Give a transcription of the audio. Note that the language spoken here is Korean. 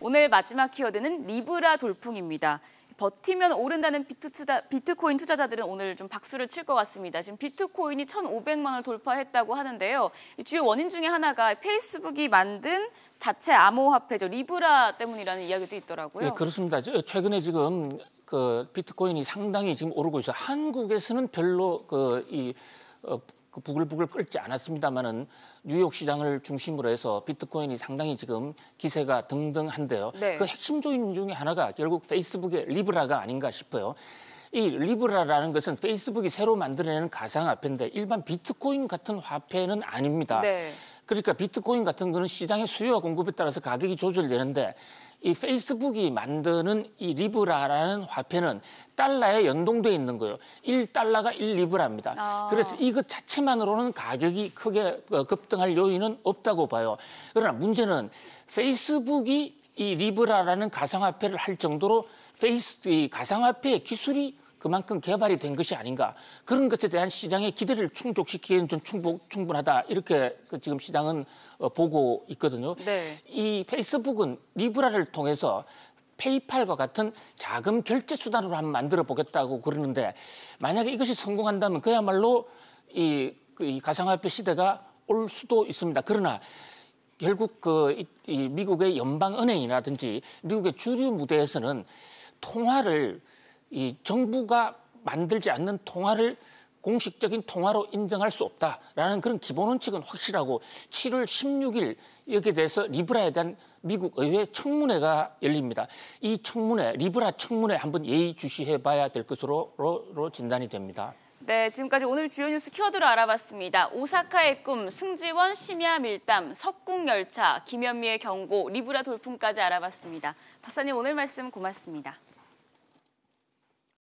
오늘 마지막 키워드는 리브라 돌풍입니다. 버티면 오른다는 비트 코인 투자자들은 오늘 좀 박수를 칠 것 같습니다. 지금 비트코인이 1,500만 을 돌파했다고 하는데요. 주요 원인 중에 하나가 페이스북이 만든 자체 암호화폐죠. 리브라 때문이라는 이야기도 있더라고요. 네, 그렇습니다. 최근에 지금 그 비트코인이 상당히 지금 오르고 있어요. 한국에서는 별로 그이 어, 그 부글부글 끓지 않았습니다만은 뉴욕 시장을 중심으로 해서 비트코인이 상당히 지금 기세가 등등한데요. 네. 그 핵심 조인 중에 하나가 결국 페이스북의 리브라가 아닌가 싶어요. 이 리브라라는 것은 페이스북이 새로 만들어내는 가상화폐인데 일반 비트코인 같은 화폐는 아닙니다. 네. 그러니까 비트코인 같은 거는 시장의 수요와 공급에 따라서 가격이 조절되는데 이 페이스북이 만드는 이 리브라라는 화폐는 달러에 연동돼 있는 거예요. 1달러가 1리브라입니다. 아. 그래서 이것 자체만으로는 가격이 크게 어, 급등할 요인은 없다고 봐요. 그러나 문제는 페이스북이 이 리브라라는 가상화폐를 할 정도로 페이스 이 가상화폐의 기술이 그만큼 개발이 된 것이 아닌가 그런 것에 대한 시장의 기대를 충족시키기에는 좀 충복, 충분하다 이렇게 그 지금 시장은 어, 보고 있거든요. 네. 이 페이스북은 리브라를 통해서 페이팔과 같은 자금 결제 수단으로 한번 만들어 보겠다고 그러는데 만약에 이것이 성공한다면 그야말로 이, 그 이 가상화폐 시대가 올 수도 있습니다. 그러나 결국 그 이, 미국의 연방은행이라든지 미국의 주류 무대에서는 통화를 이 정부가 만들지 않는 통화를 공식적인 통화로 인정할 수 없다라는 그런 기본 원칙은 확실하고 7월 16일 여기에 대해서 리브라에 대한 미국 의회 청문회가 열립니다. 이 청문회, 리브라 청문회 한번 예의주시해 봐야 될 것으로 로, 진단이 됩니다. 네, 지금까지 오늘 주요 뉴스 키워드로 알아봤습니다. 오사카의 꿈, 승지원, 심야 밀담, 석궁열차, 김현미의 경고, 리브라 돌풍까지 알아봤습니다. 박사님 오늘 말씀 고맙습니다.